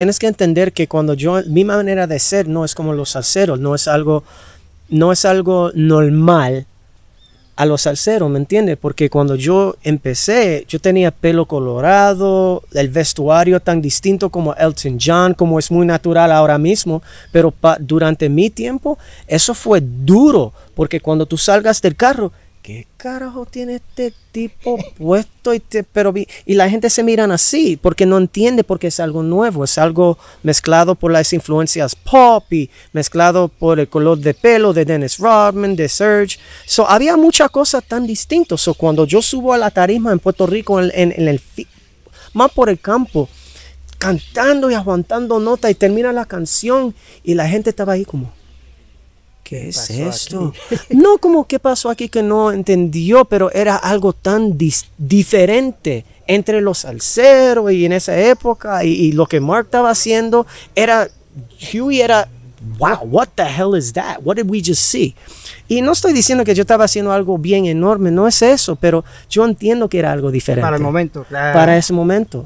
tienes que entender que cuando yo, mi manera de ser no es como los salseros, no es algo, no es algo normal a los salseros, ¿me entiendes? Porque cuando yo empecé, yo tenía pelo colorado, el vestuario tan distinto como Elton John, como es muy natural ahora mismo, pero durante mi tiempo eso fue duro, porque cuando tú salgas del carro, ¿qué carajo tiene este tipo puesto? Y, te, pero, y la gente se miran así porque no entiende porque es algo nuevo, es algo mezclado por las influencias pop y mezclado por el color de pelo de Dennis Rodman, de Serge. So, había muchas cosas tan distintas. So, cuando yo subo a la tarima en Puerto Rico, en, en el, más por el campo, cantando y aguantando nota y termina la canción y la gente estaba ahí como... ¿qué es esto? no como qué pasó aquí que no entendió, pero era algo tan diferente entre los salseros y en esa época y, lo que Mark estaba haciendo era, Huey era, wow, what the hell is that? What did we just see? Y no estoy diciendo que yo estaba haciendo algo bien enorme, no es eso, pero yo entiendo que era algo diferente. Para el momento, Para ese momento.